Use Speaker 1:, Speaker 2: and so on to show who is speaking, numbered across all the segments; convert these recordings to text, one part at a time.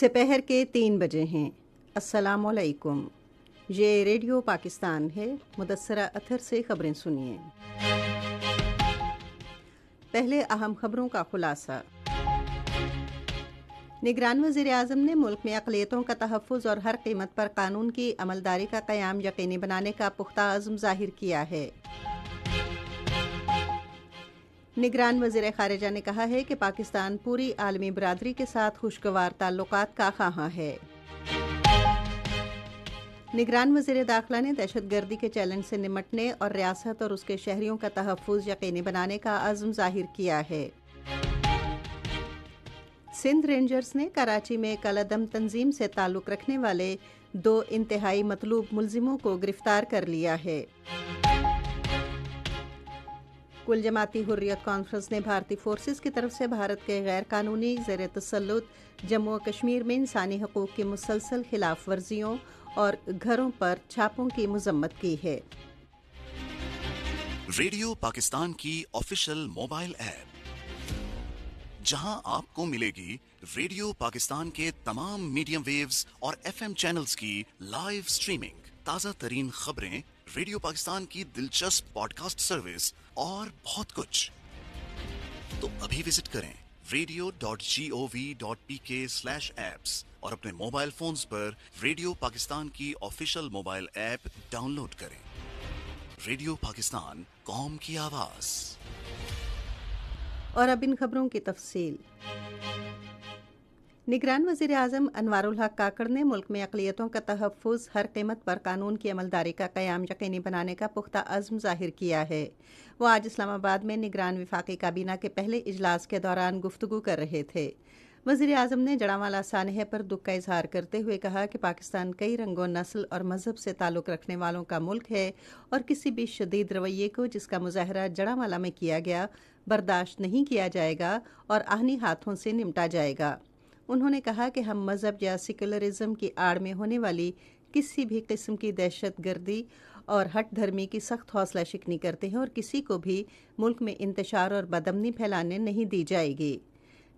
Speaker 1: सपहर के तीन बजे हैं अस्सलाम ये रेडियो पाकिस्तान है मुदसरा अथर से खबरें सुनिए पहले अहम खबरों का खुलासा निगरान वजीर अजम ने मुल्क में अकलीतों का तहफ़ और हर कीमत पर कानून की अमलदारी का क्याम यकीनी बनाने का पुख्ता अज़म जाहिर किया है निगरान वजीर खारजा ने कहा है कि पाकिस्तान पूरी आलमी बरदरी के साथ खुशगवार ताल्लुक का खां है निगरान वजीर दाखिला ने दहशत गर्दी के चैलेंज से निमटने और रियासत और उसके शहरियों का तहफ़ यकीनी बनाने का आज़म जाहिर किया है सिंध रेंजर्स ने कराची में कलदम तंजीम से ताल्लुक़ रखने वाले दो इंतहाई मतलूब मुलजिमों को गिरफ्तार कर लिया है कुल जमाती हुर्रियत कॉन्फ्रेंस ने भारतीय फोर्सेस की तरफ से भारत के गैर कानूनी जर तसलुत जम्मू और कश्मीर में इंसानी हकूक़ की मुसलसल खिलाफ वर्जियों और घरों पर छापों की मजम्मत की है रेडियो पाकिस्तान की ऑफिशियल मोबाइल ऐप जहां आपको मिलेगी रेडियो पाकिस्तान के तमाम मीडियम वेव्स और एफएम चैनल्स की लाइव स्ट्रीमिंग ताज़ा तरीन खबरें रेडियो पाकिस्तान की दिलचस्प पॉडकास्ट सर्विस और बहुत कुछ तो अभी विजिट करें radio dot G O V dot P K slash app और अपने मोबाइल फोन पर रेडियो पाकिस्तान की ऑफिशियल मोबाइल ऐप डाउनलोड करें रेडियो पाकिस्तान कौम की आवाज और अब इन खबरों की तफसील निगरान वजीर अजम अनवर हक काकड़ ने मुल्क में अकलीतों का तहफ़ हर कीमत पर कानून की अमलदारी का क्याम यकीनी बनाने का पुख्ता अज़म जाहिर किया है वो आज इस्लामाबाद में निगरान विफाक़ी काबीना के पहले इजलास के दौरान गुफ्तु कर रहे थे वजीर अजम ने जड़ावाला सानह पर दुख का इजहार करते हुए कहा कि पाकिस्तान कई रंगों नस्ल और मजहब से ताल्लुक़ रखने वालों का मुल्क है और किसी भी शदीद रवैये को जिसका मुजाहरा जड़ावाला में किया गया बर्दाश्त नहीं किया जाएगा और आहनी हाथों से निपटा जाएगा उन्होंने कहा कि हम मज़हब या सिकुलरिज्म की आड़ में होने वाली किसी भी किस्म की दहशत गर्दी और हट धर्मी की सख्त हौसला शिकनी करते हैं और किसी को भी मुल्क में इंतशार और बदमनी फैलाने नहीं दी जाएगी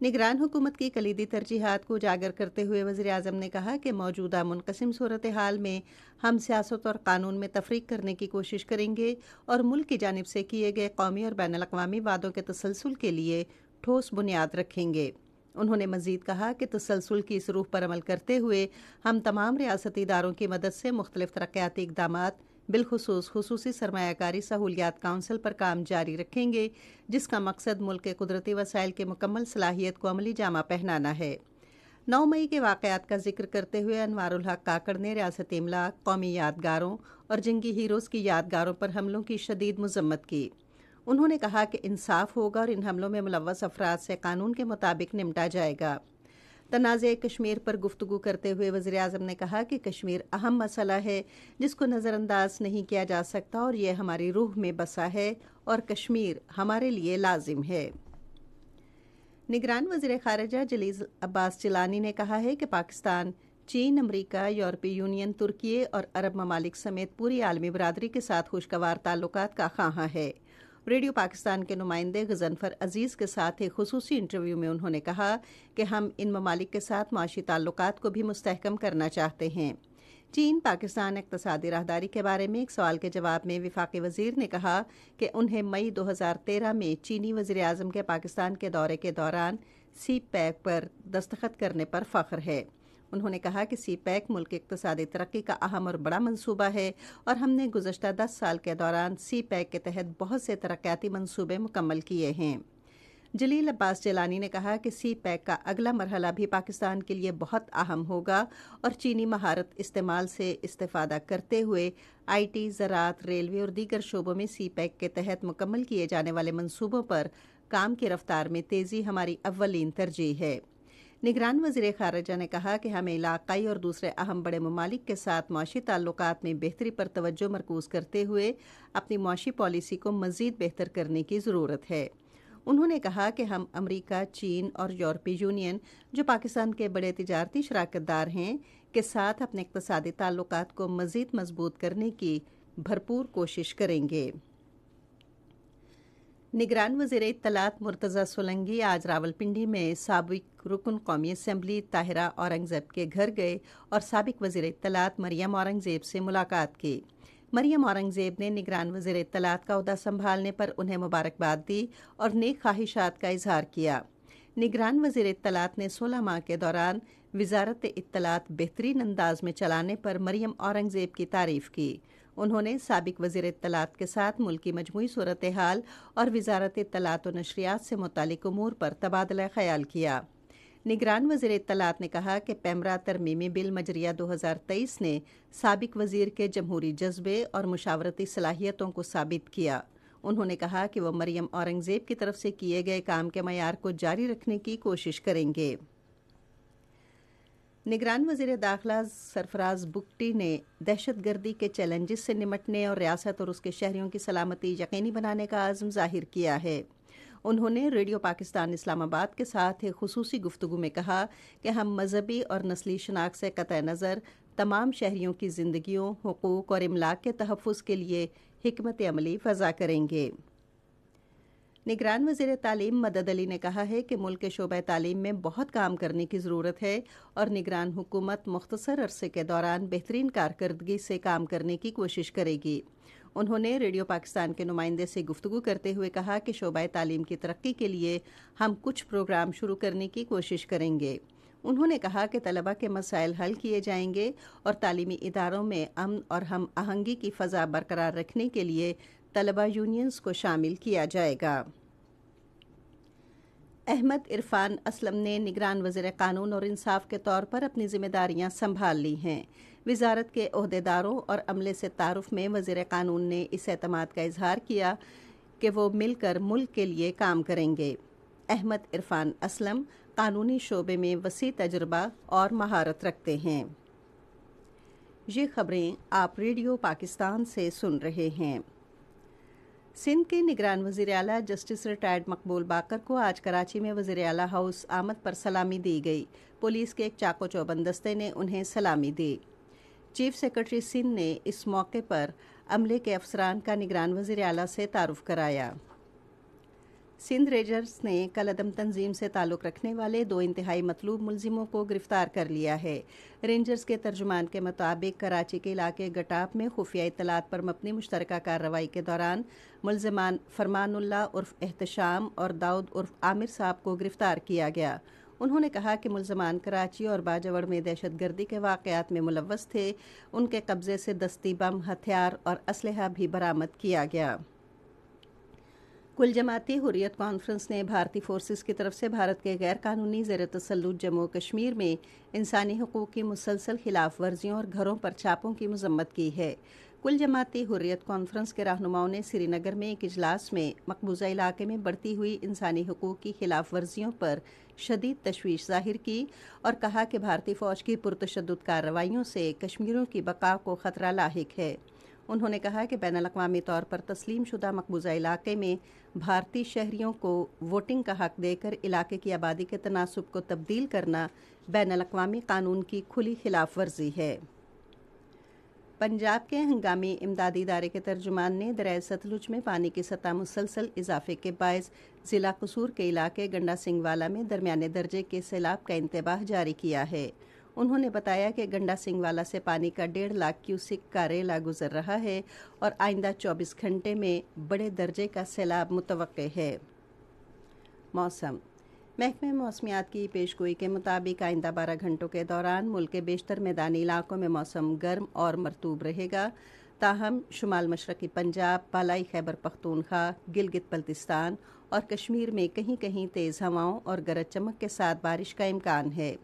Speaker 1: निगरान हुकूमत की कलीदी तरजीहत को उजागर करते हुए वजी अजम ने कहा कि मौजूदा मुनकसिम सूरत हाल में हम सियासत और कानून में तफरीक करने की कोशिश करेंगे और मुल्क की जानब से किए गए कौमी और बैन अवी वादों के तसलसल के लिए ठोस बुनियाद रखेंगे उन्होंने मजीद कहा कि तसलसल की इस रूह पर अमल करते हुए हम तमाम रियासती इदारों की मदद से मुख्तलि तरक्याती इकदाम बिलखसूस खसूसी सरमाकारी सहूलियात काउंसिल पर काम जारी रखेंगे जिसका मकसद मुल्क के कुदरती वसाइल के मुकम्मल सलाहियत को अमली जामा पहनाना है नौ मई के वाकयात का जिक्र करते हुए अनवारुल हक काकड़ ने रियासत इमला कौमी यादगारों और जंगी हीरोज़ की यादगारों पर हमलों की शदीद मजम्मत की उन्होंने कहा कि इंसाफ होगा और इन हमलों में मुलवस अफराद से कानून के मुताबिक निमटा जाएगा तनाज़ कश्मीर पर गुफ्तु करते हुए वज़ी अजम ने कहा कि कश्मीर अहम मसला है जिसको नज़रअंदाज नहीं किया जा सकता और यह हमारी रूह में बसा है और कश्मीर हमारे लिए लाजिम है निगरान वजीर खारजा जलीज अब्बास चिलानी ने कहा है कि पाकिस्तान चीन अमरीका यूरोपीय यूनियन तुर्की और अरब ममालिक समेत पूरी आलमी बरदरी के साथ खुशगवार ताल्लुक का खां है रेडियो पाकिस्तान के नुमाइंदे गजनफर अजीज़ के साथ एक खसूसी इंटरव्यू में उन्होंने कहा कि हम इन ममालिक के साथ माशी ताल्लुक को भी मुस्कम करना चाहते हैं चीन पाकिस्तान इकतदी राहदारी के बारे में एक सवाल के जवाब में विफाक वजीर ने कहा कि उन्हें मई 2013 में चीनी वजीर अजम के पाकिस्तान के दौरे के दौरान सी पैक पर दस्तखत करने पर फख्र है उन्होंने कहा कि सी पैक मुल्क इकतसादी तरक्की का अहम और बड़ा मनसूबा है और हमने गुजशत दस साल के दौरान सी पैक के तहत बहुत से तरक्याती मनसूबे मुकम्मल किए हैं जलील अब्बास जलानी ने कहा कि सी पैक का अगला मरहला भी पाकिस्तान के लिए बहुत अहम होगा और चीनी महारत इस्तेमाल से इस्तेफादा करते हुए आई टी ज़रात रेलवे और दीगर शोबों में सी पैक के तहत मुकम्मल किए जाने वाले मनसूबों पर काम की रफ्तार में तेज़ी हमारी अव्वलीन तरजीह है निगरान वजीर खारजा ने कहा कि हमें इलाकई और दूसरे अहम बड़े ममालिक के साथ मुशी ताल्लुक में बेहतरी पर तोज्जो मरकूज करते हुए अपनी माशी पॉलिसी को मजीद बेहतर करने की ज़रूरत है उन्होंने कहा कि हम अमरीका चीन और यूरोपीय यूनियन जो पाकिस्तान के बड़े तजारती शराकतदार हैं के साथ अपने इकतदी ताल्लुक को मजीद मजबूत करने की भरपूर कोशिश करेंगे निगरान वजीर इतलात मुर्तज़ा सोलंगी आज रावलपिंडी में सबक रुकन कौमी असम्बली ताहिरा औरंगज़ेब के घर गए और सबक वजीर इतलात मरियम औरंगज़ेब से मुलाकात की मरियम औरंगज़ेब ने निगरान वजीर इतलात का अहदा संभालने पर उन्हें मुबारकबाद दी और नेक ख्वाहिशात का इजहार किया निगरान वजीर इतलात ने सोलह माह के दौरान वजारत इतलात बेहतरीन अंदाज में चलाने पर मरियम औरंगज़ेब की तारीफ़ की उन्होंने सबक वजीर इतलात के साथ मुल्क की मजमू सूरत हाल और वजारत इतलात व नशरियात से मुतक अमूर पर तबादला ख्याल किया निगरान वजीर इतलात ने कहा कि पैमरा तरमीमी बिल मजरिया दो हज़ार तेईस ने सबक वजीर के जमहूरी जज्बे और मुशावरती सलाहियतों को साबित किया उन्होंने कहा कि वह मरियम औरंगज़ेब की तरफ से किए गए काम के मैार को जारी रखने की कोशिश करेंगे निगरान वजीर दाखिला सरफराज बुकटी ने दहशत गर्दी के चैलेंजेस से निमटने और रियासत और उसके शहरीों की सलामती यकीनी बनाने का आज़म जाहिर किया है उन्होंने रेडियो पाकिस्तान इस्लामाबाद के साथ एक खसूसी गुफ्तु में कहा कि हम मजहबी और नस्ली शनाख्त से कत नज़र तमाम शहरीों की जिंदगियों हकूक़ और इमलाक के तहफ़ के लिए हमत अमली फ़जा करेंगे निगरान वजीर तालीम मदद अली ने कहा है कि मुल्क के शोब तालीम में बहुत काम करने की ज़रूरत है और निगरान हुकूमत मुख्तसर अरसे के दौरान बेहतरीन कारकर्दगी से काम करने की कोशिश करेगी उन्होंने रेडियो पाकिस्तान के नुमाइंदे से गुफ्तु करते हुए कहा कि शोबा तालीम की तरक्की के लिए हम कुछ प्रोग्राम शुरू करने की कोशिश करेंगे उन्होंने कहा कि तलबा के मसाइल हल किए जाएंगे और तालीमी इदारों में अमन और हम आहंगी की फ़जा बरकरार रखने के लिए तलबा यूनियंस को शामिल किया जाएगा अहमद इरफान असलम ने निगरान वजीर कानून और इंसाफ के तौर पर अपनी जिम्मेदारियां संभाल ली हैं वजारत के अहदेदारों और अमले से तारफ़ में वजीर कानून ने इस अतमाद का इजहार किया कि वो मिलकर मुल्क के लिए काम करेंगे अहमद इरफान असलम कानूनी शोबे में वसी तजर्बा और महारत रखते हैं ये खबरें आप रेडियो पाकिस्तान से सुन रहे हैं सिंध के निगरान वजीर अला जस्टिस रिटायर्ड मकबूल बाकर को आज कराची में वजीर अला हाउस आमद पर सलामी दी गई पुलिस के एक चाको चौबंद दस्ते ने उन्हें सलामी दी चीफ सेक्रेटरी सिंध ने इस मौके पर अमले के अफसरान का निगरान वजीर अला से तारफ़ कराया सिंध रेंजर्स ने कल अदम तंजीम से ताल्लुक़ रखने वाले दो इंतहाई मतलूब मुलजिमों को गिरफ्तार कर लिया है रेंजर्स के तर्जुमान के मुताबिक कराची के इलाके गटाप में खुफिया इतलात पर मबनी मुश्तर कार्रवाई के दौरान मुलजमान फरमानुल्ला उर्फ एहतशाम और दाऊद उर्फ आमिर साहब को गिरफ्तार किया गया उन्होंने कहा कि मुलजमान कराची और बाजवड़ में दहशत गर्दी के वाक़ात में मुलवस थे उनके कब्ज़े से दस्ती बम हथियार और इसलह भी बरामद किया गया कुल जमाती हुरियत कॉन्फ्रेंस ने भारतीय फोर्सेस की तरफ से भारत के गैर कानूनी जेर तसलुत जम्मू कश्मीर में इंसानी हकूक़ की मुसलसल खिलाफ वर्जियों और घरों पर छापों की मजम्मत की है कुल जमाती हुर्रियत कॉन्फ्रेंस के रहनुमाओं ने श्रीनगर में एक इजलास में मकबूजा इलाके में बढ़ती हुई इंसानी हकूक़ की खिलाफ वर्जियों पर शदीद तशवीश जाहिर की और कहा कि भारतीय फ़ौज की पुरतशद कार्रवाईयों से कश्मीरों की बका को ख़तरा लाक है उन्होंने कहा कि बैन अवी तौर पर तस्लीम शुदा मकबूजा इलाके में भारतीय शहरीों को वोटिंग का हक देकर इलाके की आबादी के तनासब को तब्दील करना बैन अवी कानून की खुली खिलाफ वर्जी है पंजाब के हंगामी इमदादी इदारे के तर्जुमान ने दरए सतलुज में पानी की सतह मुसलसल इजाफे के बायस ज़िला कसूर के इलाके गंडा वाला में दरमिया दर्जे के सैलाब का इंतबाह जारी किया है उन्होंने बताया कि गंडा सिंगवाला से पानी का डेढ़ लाख क्यूसिक का रेला गुजर रहा है और आइंदा 24 घंटे में बड़े दर्जे का सैलाब मुतव है मौसम महकमे मौसमियात की पेश गोई के मुताबिक आइंदा बारह घंटों के दौरान मुल्क के बेशतर मैदानी इलाकों में मौसम गर्म और मरतूब रहेगा ताहम शुमाल मशरक़ी पंजाब बालाई खैबर पख्तूनखा गिलगित बल्तिस्तान और कश्मीर में कहीं कहीं तेज़ हवाओं और गरज चमक के साथ बारिश का इम्कान है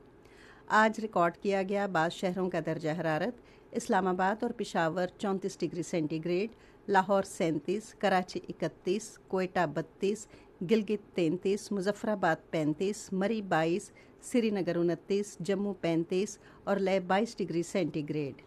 Speaker 1: आज रिकॉर्ड किया गया बाद शहरों का दर्जा हरारत इस्लामाबाद और पिशावर चौंतीस डिग्री सेंटीग्रेड लाहौर सैंतीस कराची इकतीस कोयटा बत्तीस गिलगित तैंतीस मुजफ्फराबाद पैंतीस मरी बाईस श्रीनगर उनतीस जम्मू पैंतीस और लय बाईस डिग्री सेंटीग्रेड